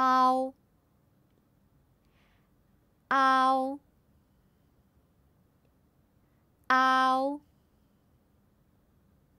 ao ao ao